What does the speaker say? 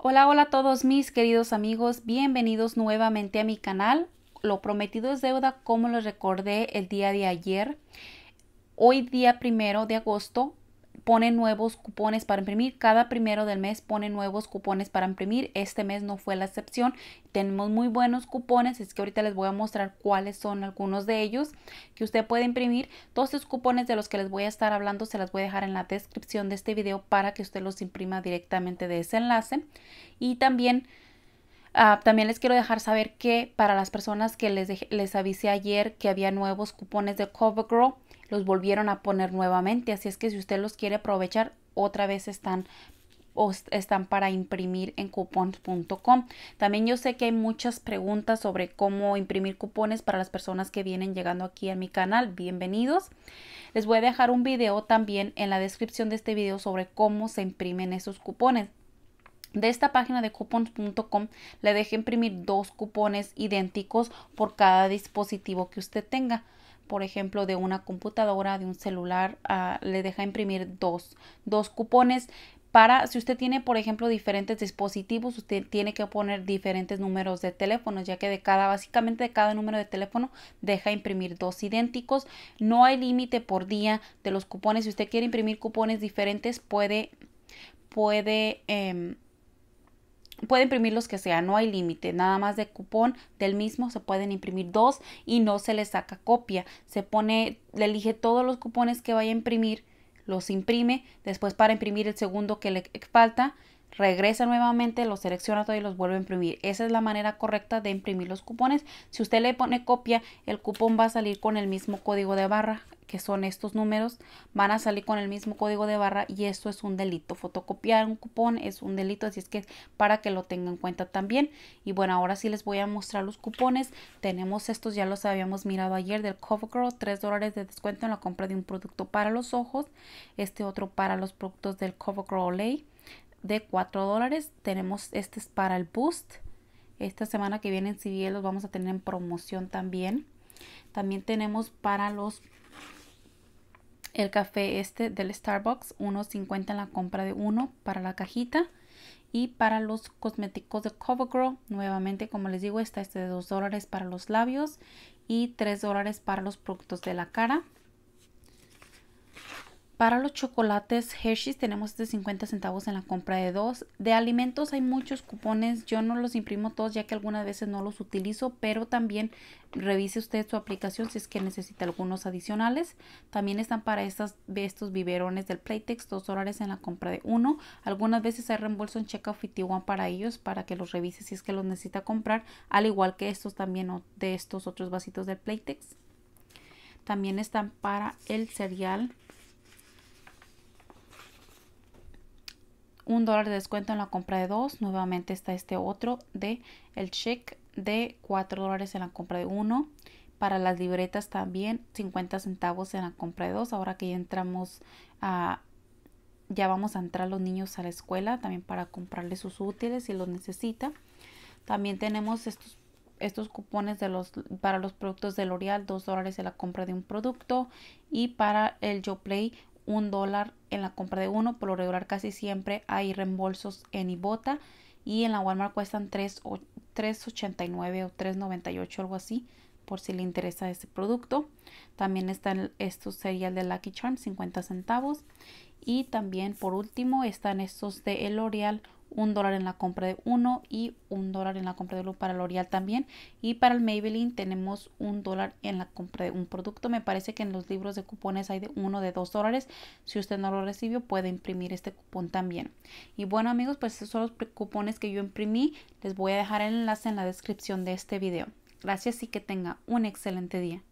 Hola, hola a todos mis queridos amigos, bienvenidos nuevamente a mi canal. Lo prometido es deuda, como les recordé el día de ayer. Hoy día primero de agosto Pone nuevos cupones para imprimir. Cada primero del mes pone nuevos cupones para imprimir. Este mes no fue la excepción. Tenemos muy buenos cupones. Es que ahorita les voy a mostrar cuáles son algunos de ellos que usted puede imprimir. Todos esos cupones de los que les voy a estar hablando se las voy a dejar en la descripción de este video para que usted los imprima directamente de ese enlace. Y también... Ah, también les quiero dejar saber que para las personas que les, les avisé ayer que había nuevos cupones de CoverGirl, los volvieron a poner nuevamente. Así es que si usted los quiere aprovechar, otra vez están están para imprimir en cupons.com También yo sé que hay muchas preguntas sobre cómo imprimir cupones para las personas que vienen llegando aquí a mi canal. Bienvenidos. Les voy a dejar un video también en la descripción de este video sobre cómo se imprimen esos cupones. De esta página de cupons.com le dejé imprimir dos cupones idénticos por cada dispositivo que usted tenga por ejemplo, de una computadora, de un celular, ah, le deja imprimir dos, dos cupones para, si usted tiene, por ejemplo, diferentes dispositivos, usted tiene que poner diferentes números de teléfonos ya que de cada, básicamente de cada número de teléfono deja imprimir dos idénticos. No hay límite por día de los cupones. Si usted quiere imprimir cupones diferentes, puede, puede em, Puede imprimir los que sea, no hay límite, nada más de cupón del mismo se pueden imprimir dos y no se le saca copia. Se pone, le elige todos los cupones que vaya a imprimir, los imprime, después para imprimir el segundo que le falta, regresa nuevamente, los selecciona todo y los vuelve a imprimir. Esa es la manera correcta de imprimir los cupones. Si usted le pone copia, el cupón va a salir con el mismo código de barra que son estos números, van a salir con el mismo código de barra y esto es un delito. Fotocopiar un cupón es un delito, así es que para que lo tengan en cuenta también. Y bueno, ahora sí les voy a mostrar los cupones. Tenemos estos, ya los habíamos mirado ayer, del CoverGirl, 3 dólares de descuento en la compra de un producto para los ojos, este otro para los productos del CoverGirl Lay. de 4 dólares. Tenemos este es para el Boost. Esta semana que viene si bien los vamos a tener en promoción también. También tenemos para los el café este del Starbucks, 1.50 en la compra de uno para la cajita. Y para los cosméticos de CoverGirl, nuevamente como les digo, está este de 2 dólares para los labios y 3 dólares para los productos de la cara. Para los chocolates Hershey's tenemos este 50 centavos en la compra de dos. De alimentos hay muchos cupones. Yo no los imprimo todos ya que algunas veces no los utilizo, pero también revise usted su aplicación si es que necesita algunos adicionales. También están para estos biberones del Playtex, 2 dólares en la compra de uno. Algunas veces hay reembolso en Checkout 51 para ellos para que los revise si es que los necesita comprar, al igual que estos también de estos otros vasitos del Playtex. También están para el cereal un dólar de descuento en la compra de dos. Nuevamente está este otro de el check de cuatro dólares en la compra de uno. Para las libretas también 50 centavos en la compra de dos. Ahora que ya entramos a ya vamos a entrar los niños a la escuela también para comprarles sus útiles si los necesita. También tenemos estos estos cupones de los, para los productos de L'Oreal, dos dólares en la compra de un producto y para el play un dólar en la compra de uno. Por lo regular casi siempre hay reembolsos en Ibota y en la Walmart cuestan 3, 3.89 o 3.98 algo así por si le interesa este producto. También están estos el de Lucky Charm 50 centavos y también por último están estos de L'Oreal un dólar en la compra de uno y un dólar en la compra de uno para L'Oreal también. Y para el Maybelline tenemos un dólar en la compra de un producto. Me parece que en los libros de cupones hay de uno de dos dólares. Si usted no lo recibió, puede imprimir este cupón también. Y bueno, amigos, pues esos son los cupones que yo imprimí. Les voy a dejar el enlace en la descripción de este video. Gracias y que tenga un excelente día.